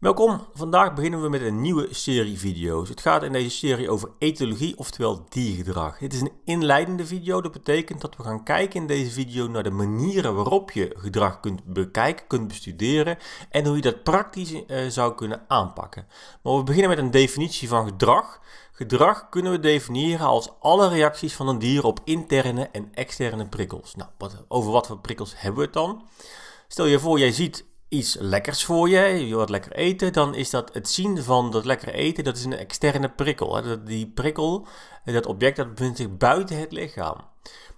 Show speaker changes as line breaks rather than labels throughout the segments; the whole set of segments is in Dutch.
Welkom, vandaag beginnen we met een nieuwe serie video's. Het gaat in deze serie over etologie, oftewel diergedrag. Dit is een inleidende video, dat betekent dat we gaan kijken in deze video naar de manieren waarop je gedrag kunt bekijken, kunt bestuderen en hoe je dat praktisch eh, zou kunnen aanpakken. Maar we beginnen met een definitie van gedrag. Gedrag kunnen we definiëren als alle reacties van een dier op interne en externe prikkels. Nou, wat, over wat voor prikkels hebben we het dan? Stel je voor, jij ziet iets lekkers voor je, je wilt lekker eten, dan is dat het zien van dat lekker eten, dat is een externe prikkel. Hè? Die prikkel, dat object, dat bevindt zich buiten het lichaam.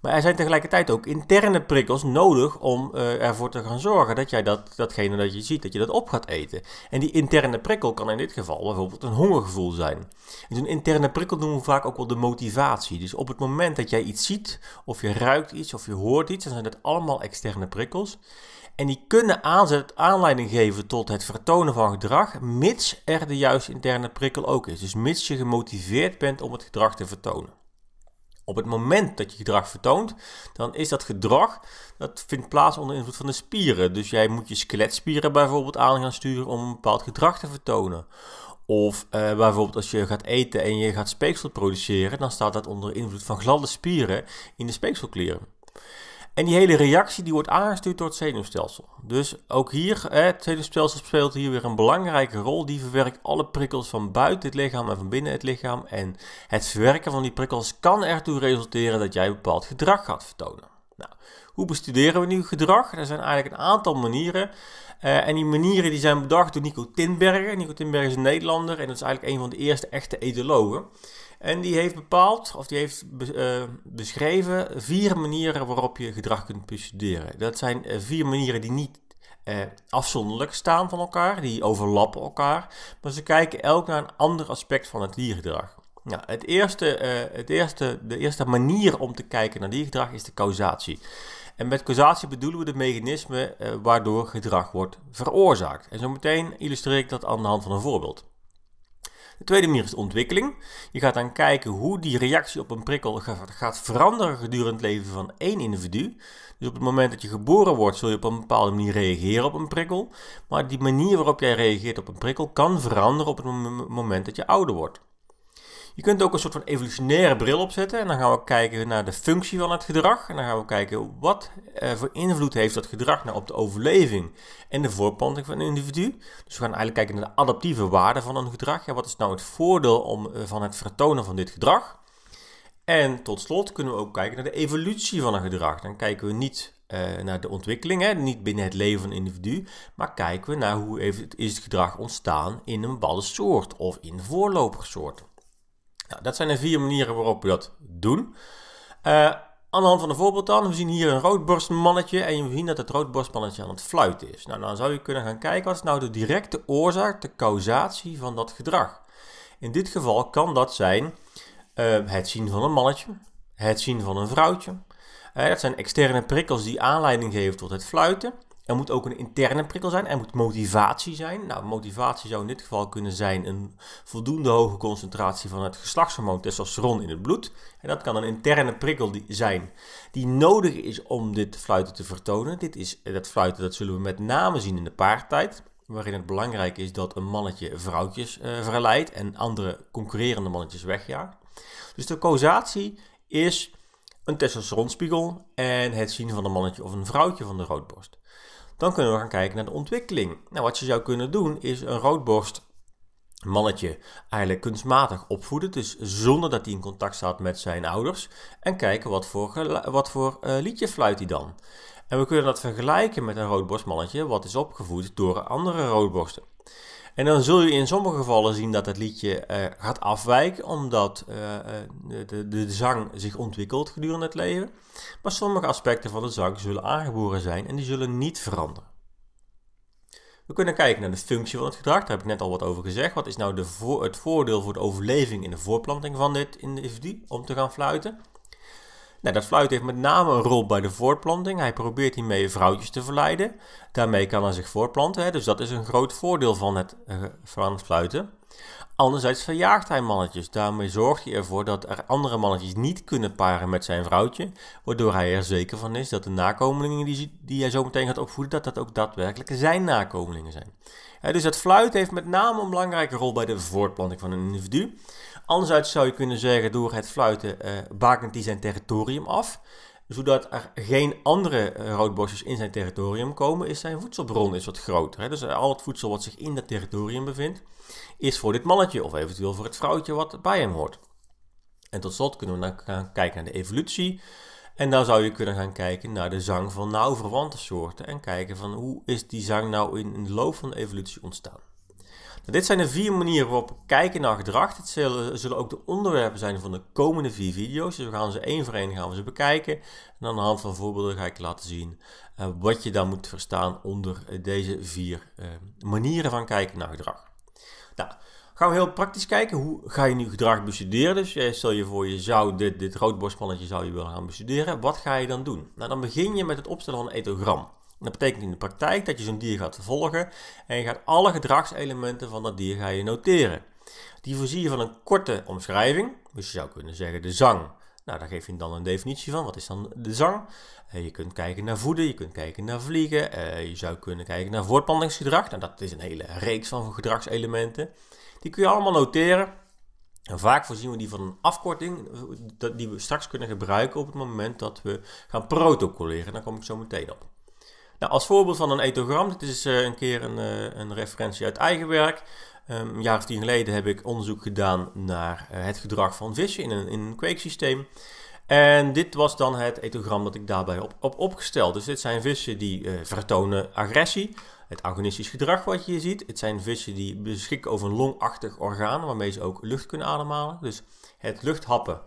Maar er zijn tegelijkertijd ook interne prikkels nodig om eh, ervoor te gaan zorgen dat jij dat, datgene dat je ziet, dat je dat op gaat eten. En die interne prikkel kan in dit geval bijvoorbeeld een hongergevoel zijn. een interne prikkel noemen we vaak ook wel de motivatie. Dus op het moment dat jij iets ziet, of je ruikt iets, of je hoort iets, dan zijn dat allemaal externe prikkels. En die kunnen aanleiding geven tot het vertonen van gedrag, mits er de juiste interne prikkel ook is. Dus mits je gemotiveerd bent om het gedrag te vertonen. Op het moment dat je gedrag vertoont, dan is dat gedrag, dat vindt plaats onder invloed van de spieren. Dus jij moet je skeletspieren bijvoorbeeld aan gaan sturen om een bepaald gedrag te vertonen. Of eh, bijvoorbeeld als je gaat eten en je gaat speeksel produceren, dan staat dat onder invloed van gladde spieren in de speekselklieren. En die hele reactie die wordt aangestuurd door het zenuwstelsel. Dus ook hier, het zenuwstelsel speelt hier weer een belangrijke rol. Die verwerkt alle prikkels van buiten het lichaam en van binnen het lichaam. En het verwerken van die prikkels kan ertoe resulteren dat jij bepaald gedrag gaat vertonen. Nou, hoe bestuderen we nu gedrag? Er zijn eigenlijk een aantal manieren. Eh, en die manieren die zijn bedacht door Nico Tinbergen. Nico Tinbergen is een Nederlander en dat is eigenlijk een van de eerste echte etologen. En die heeft bepaald, of die heeft eh, beschreven, vier manieren waarop je gedrag kunt bestuderen. Dat zijn eh, vier manieren die niet afzonderlijk staan van elkaar, die overlappen elkaar. Maar ze kijken elk naar een ander aspect van het diergedrag. Nou, het eerste, eh, het eerste, de eerste manier om te kijken naar die gedrag is de causatie. En met causatie bedoelen we de mechanismen eh, waardoor gedrag wordt veroorzaakt. En zo meteen illustreer ik dat aan de hand van een voorbeeld. De tweede manier is ontwikkeling. Je gaat dan kijken hoe die reactie op een prikkel gaat veranderen gedurende het leven van één individu. Dus op het moment dat je geboren wordt, zul je op een bepaalde manier reageren op een prikkel. Maar die manier waarop jij reageert op een prikkel kan veranderen op het moment dat je ouder wordt. Je kunt ook een soort van evolutionaire bril opzetten. En dan gaan we kijken naar de functie van het gedrag. En dan gaan we kijken wat eh, voor invloed heeft dat gedrag nou op de overleving en de voortplanting van een individu. Dus we gaan eigenlijk kijken naar de adaptieve waarde van een gedrag. en wat is nou het voordeel om, eh, van het vertonen van dit gedrag? En tot slot kunnen we ook kijken naar de evolutie van een gedrag. Dan kijken we niet eh, naar de ontwikkeling, hè? niet binnen het leven van een individu, maar kijken we naar hoe heeft, is het gedrag ontstaan in een bepaalde soort of in voorlopersoorten. Nou, dat zijn de vier manieren waarop we dat doen. Uh, aan de hand van een voorbeeld dan, we zien hier een roodborstmannetje en we zien dat het roodborstmannetje aan het fluiten is. Nou, dan zou je kunnen gaan kijken, wat is nou de directe oorzaak, de causatie van dat gedrag? In dit geval kan dat zijn eh, het zien van een mannetje, het zien van een vrouwtje. Eh, dat zijn externe prikkels die aanleiding geven tot het fluiten. Er moet ook een interne prikkel zijn. Er moet motivatie zijn. Nou, motivatie zou in dit geval kunnen zijn een voldoende hoge concentratie van het geslachtshormoon testosteron in het bloed. En dat kan een interne prikkel die, zijn die nodig is om dit fluiten te vertonen. Dit is, eh, dat fluiten dat zullen we met name zien in de paartijd. Waarin het belangrijk is dat een mannetje vrouwtjes eh, verleidt en andere concurrerende mannetjes wegjaagt. Dus de causatie is een testosteronspiegel en het zien van een mannetje of een vrouwtje van de roodborst. Dan kunnen we gaan kijken naar de ontwikkeling. Nou, wat je zou kunnen doen is een roodborst mannetje eigenlijk kunstmatig opvoeden, dus zonder dat hij in contact staat met zijn ouders, en kijken wat voor, wat voor eh, liedje fluit hij dan. En we kunnen dat vergelijken met een roodborstmannetje wat is opgevoed door andere roodborsten. En dan zul je in sommige gevallen zien dat het liedje eh, gaat afwijken, omdat eh, eh, de, de, zang zich ontwikkelt gedurende het leven. Maar sommige aspecten van de zang zullen aangeboren zijn en die zullen niet veranderen. We kunnen kijken naar de functie van het gedrag, daar heb ik net al wat over gezegd. Wat is nou de het voordeel voor de overleving in de voorplanting van dit individu om te gaan fluiten? Nou, dat fluit heeft met name een rol bij de voortplanting. Hij probeert hiermee vrouwtjes te verleiden. Daarmee kan hij zich voortplanten. Dus dat is een groot voordeel van het, eh, van het fluiten. Anderzijds verjaagt hij mannetjes. Daarmee zorgt hij ervoor dat er andere mannetjes niet kunnen paren met zijn vrouwtje. Waardoor hij er zeker van is dat de nakomelingen die, hij zo meteen gaat opvoeden, dat dat ook daadwerkelijk zijn nakomelingen zijn. dus het fluit heeft met name een belangrijke rol bij de voortplanting van een individu. Anderzijds zou je kunnen zeggen, door het fluiten eh, bakent hij zijn territorium af zodat er geen andere eh, roodborstjes in zijn territorium komen, is zijn voedselbron is wat groter. Hè? Dus eh, al het voedsel wat zich in dat territorium bevindt, is voor dit mannetje of eventueel voor het vrouwtje wat bij hem hoort. En tot slot kunnen we dan gaan kijken naar de evolutie. En dan zou je kunnen gaan kijken naar de zang van nauw verwante soorten en kijken van hoe is die zang nou in de loop van de evolutie ontstaan. Dit zijn de vier manieren waarop we kijken naar gedrag. Dit zullen, ook de onderwerpen zijn van de komende vier video's. Dus we gaan ze één voor één gaan we ze bekijken. En aan de hand van voorbeelden ga ik laten zien eh, wat je dan moet verstaan onder deze vier eh, manieren van kijken naar gedrag. Nou, gaan we heel praktisch kijken. Hoe ga je nu gedrag bestuderen? Dus eh, stel je voor, je zou dit, dit roodborstmannetje zou je willen gaan bestuderen. Wat ga je dan doen? Nou, dan begin je met het opstellen van een ethogram. Dat betekent in de praktijk dat je zo'n dier gaat volgen en je gaat alle gedragselementen van dat dier ga je noteren. Die voorzie je van een korte omschrijving, dus je zou kunnen zeggen de zang. Nou, daar geef je dan een definitie van. Wat is dan de zang? Eh, je kunt kijken naar voeden, je kunt kijken naar vliegen, eh, je zou kunnen kijken naar voortplantingsgedrag. Nou, dat is een hele reeks van gedragselementen. Die kun je allemaal noteren. vaak voorzien we die van een afkorting eh, die we straks kunnen gebruiken op het moment dat we gaan protocoleren. Daar kom ik zo meteen op. Nou, als voorbeeld van een ethogram, dit is eh, een keer een, eh, een referentie uit eigen werk. Ehm, een jaar of tien geleden heb ik onderzoek gedaan naar eh, het gedrag van vissen in een, in een kweeksysteem. En dit was dan het ethogram dat ik daarbij op, op opgesteld. Dus dit zijn vissen die vertonen agressie, het agonistisch gedrag wat je hier ziet. Het zijn vissen die beschikken over een longachtig orgaan waarmee ze ook lucht kunnen ademhalen. Dus het luchthappen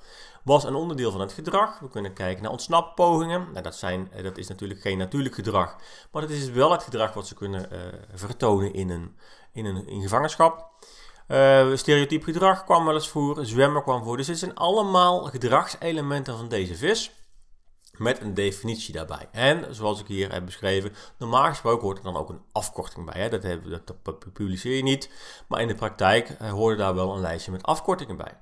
was een onderdeel van het gedrag. We kunnen kijken naar ontsnappogingen. Nou, dat, zijn, eh, dat is natuurlijk geen natuurlijk gedrag, maar het is dus wel het gedrag wat ze kunnen eh, vertonen in, een, in, een, in gevangenschap. Uh, stereotyp gedrag kwam wel eens voor, zwemmen kwam voor. Dus dit zijn allemaal gedragselementen van deze vis met een definitie daarbij. En zoals ik hier heb beschreven, normaal gesproken hoort er dan ook een afkorting bij. Hè? Dat, dat, publiceer je niet, maar in de praktijk hoorde daar wel een lijstje met afkortingen bij.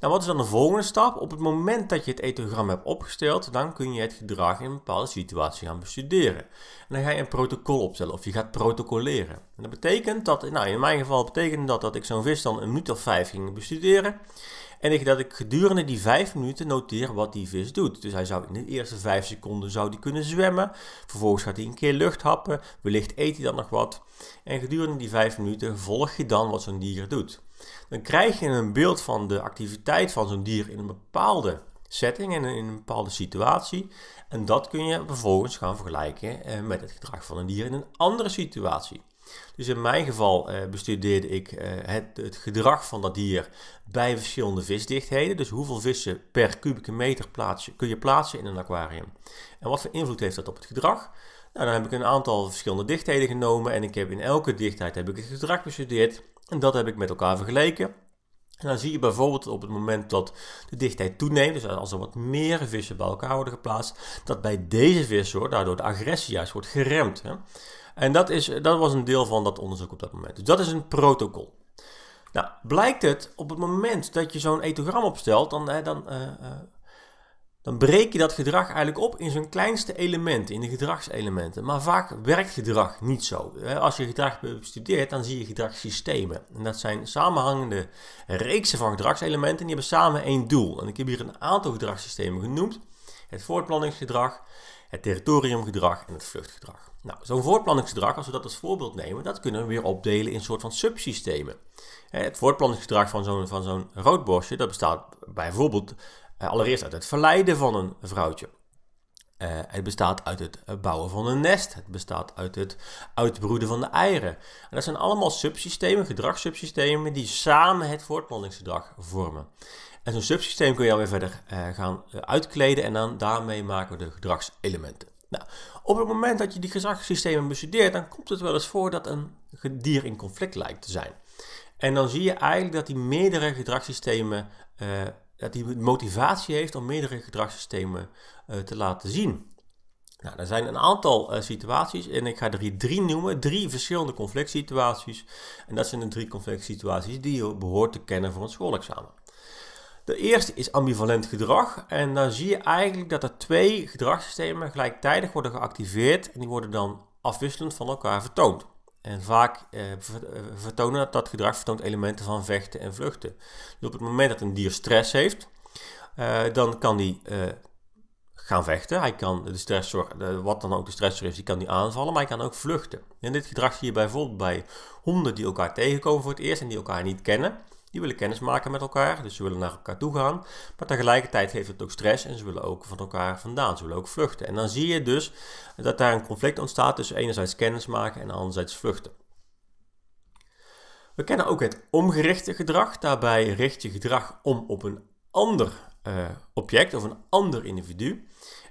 Nou, wat is dan de volgende stap? Op het moment dat je het etogram hebt opgesteld, dan kun je het gedrag in een bepaalde situatie gaan bestuderen. En dan ga je een protocol opstellen of je gaat protocoleren. dat betekent dat, nou in mijn geval betekent dat dat ik zo'n vis dan een minuut of vijf ging bestuderen. En ik, dat ik gedurende die vijf minuten noteer wat die vis doet. Dus hij zou in de eerste vijf seconden zou die kunnen zwemmen. Vervolgens gaat hij een keer lucht happen. Wellicht eet hij dan nog wat. En gedurende die vijf minuten volg je dan wat zo'n dier doet. Dan krijg je een beeld van de activiteit van zo'n dier in een bepaalde setting en in een bepaalde situatie. En dat kun je vervolgens gaan vergelijken eh, met het gedrag van een dier in een andere situatie. Dus in mijn geval eh, bestudeerde ik eh, het, het, gedrag van dat dier bij verschillende visdichtheden. Dus hoeveel vissen per kubieke meter kun je plaatsen in een aquarium? En wat voor invloed heeft dat op het gedrag? Nou, dan heb ik een aantal verschillende dichtheden genomen en ik heb in elke dichtheid heb ik het gedrag bestudeerd. En dat heb ik met elkaar vergeleken. En dan zie je bijvoorbeeld op het moment dat de dichtheid toeneemt, dus als er wat meer vissen bij elkaar worden geplaatst, dat bij deze vissoort daardoor de agressie juist wordt geremd. Hè? En dat, is, dat was een deel van dat onderzoek op dat moment. Dus dat is een protocol. Nou, blijkt het op het moment dat je zo'n ethogram opstelt, dan, dan, eh, eh, dan breek je dat gedrag eigenlijk op in zijn kleinste elementen, in de gedragselementen. Maar vaak werkt gedrag niet zo. Als je gedrag bestudeert, dan zie je gedragssystemen. En dat zijn samenhangende reeksen van gedragselementen, en die hebben samen één doel. En ik heb hier een aantal gedragssystemen genoemd. Het voortplanningsgedrag, het territoriumgedrag en het vluchtgedrag. Nou, zo'n voortplanningsgedrag, als we dat als voorbeeld nemen, dat kunnen we weer opdelen in een soort van subsystemen. Het voortplanningsgedrag van zo'n, van zo'n roodborstje, dat bestaat bijvoorbeeld eh, allereerst uit het verleiden van een vrouwtje. Eh, het bestaat uit het eh, bouwen van een nest. Het bestaat uit het uitbroeden van de eieren. dat zijn allemaal subsystemen, gedragssubsystemen, die samen het voortplantingsgedrag vormen. En zo'n subsysteem kun je alweer weer verder eh, gaan eh, uitkleden en dan daarmee maken we de gedragselementen. Nou, op het moment dat je die gedragssystemen bestudeert, dan komt het wel eens voor dat een dier in conflict lijkt te zijn. En dan zie je eigenlijk dat die meerdere gedragssystemen, uh, dat die motivatie heeft om meerdere gedragssystemen te laten zien. Nou, er zijn een aantal situaties en ik ga er hier drie noemen. Drie verschillende conflict situaties. En dat zijn de drie conflict situaties die je behoort te kennen voor een schoolexamen. De eerste is ambivalent gedrag. En dan zie je eigenlijk dat er twee gedragssystemen gelijktijdig worden geactiveerd. En die worden dan afwisselend van elkaar vertoond. En vaak eh, eh, vertonen dat, dat gedrag vertoont elementen van vechten en vluchten. Dus op het moment dat een dier stress heeft, eh, dan kan die eh, gaan vechten. Hij kan de stressor, wat dan ook de stressor is, die kan die aanvallen, maar hij kan ook vluchten. En dit gedrag zie je bijvoorbeeld bij honden die elkaar tegenkomen voor het eerst en die elkaar niet kennen. Die willen kennis maken met elkaar, dus ze willen naar elkaar toe gaan. Maar tegelijkertijd heeft het ook stress en ze willen ook van elkaar vandaan. Ze willen ook vluchten. En dan zie je dus dat daar een conflict ontstaat tussen enerzijds kennis maken en anderzijds vluchten. We kennen ook het omgerichte gedrag. Daarbij richt je gedrag om op een ander eh, object of een ander individu.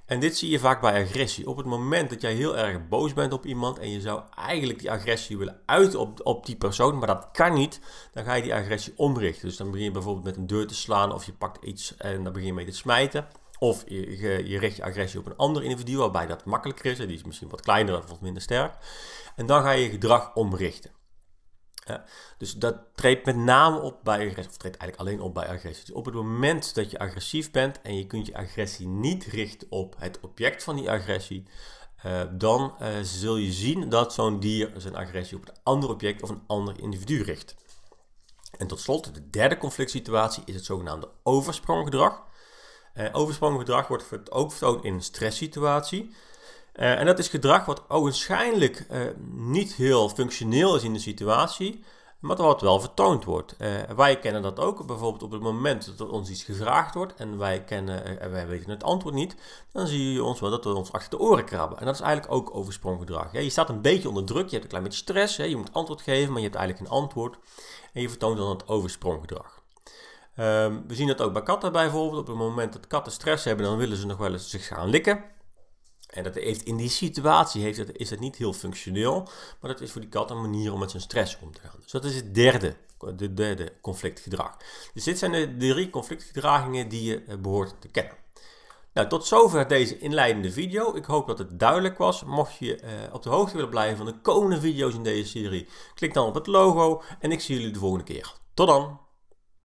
En dit zie je vaak bij agressie. Op het moment dat jij heel erg boos bent op iemand en je zou eigenlijk die agressie willen uiten op, op die persoon, maar dat kan niet, dan ga je die agressie omrichten. Dus dan begin je bijvoorbeeld met een deur te slaan of je pakt iets en dan begin je mee te smijten. Of je, je, je richt je agressie op een ander individu waarbij dat makkelijker is en die is misschien wat kleiner of wat minder sterk. En dan ga je je gedrag omrichten. Ja, dus dat treedt met name op bij agressie, of treedt eigenlijk alleen op bij agressie. Dus op het moment dat je agressief bent en je kunt je agressie niet richten op het object van die agressie, eh, dan eh, zul je zien dat zo'n dier zijn agressie op een ander object of een ander individu richt. En tot slot, de derde conflict situatie is het zogenaamde overspronggedrag. Uh, overspronggedrag wordt ook vertoond in een stresssituatie. Eh, en dat is gedrag wat waarschijnlijk eh, niet heel functioneel is in de situatie, maar wat wel vertoond wordt. Eh, wij kennen dat ook, bijvoorbeeld op het moment dat ons iets gevraagd wordt en wij, kennen, en wij weten het antwoord niet, dan zie je ons wel dat we ons achter de oren krabben. En dat is eigenlijk ook overspronggedrag. Ja, je staat een beetje onder druk, je hebt een klein beetje stress, hè, je moet antwoord geven, maar je hebt eigenlijk een antwoord en je vertoont dan het overspronggedrag. Um, ehm, we zien dat ook bij katten bijvoorbeeld. Op het moment dat katten stress hebben, dan willen ze nog wel eens zich gaan likken. En dat heeft, in die situatie heeft is dat niet heel functioneel, maar dat is voor die kat een manier om met zijn stress om te gaan. Dus dat is het derde, de derde conflictgedrag. Dus dit zijn de drie conflictgedragingen die je eh, behoort te kennen. Nou, tot zover deze inleidende video. Ik hoop dat het duidelijk was. Mocht je eh, op de hoogte willen blijven van de komende video's in deze serie, klik dan op het logo en ik zie jullie de volgende keer. Tot dan!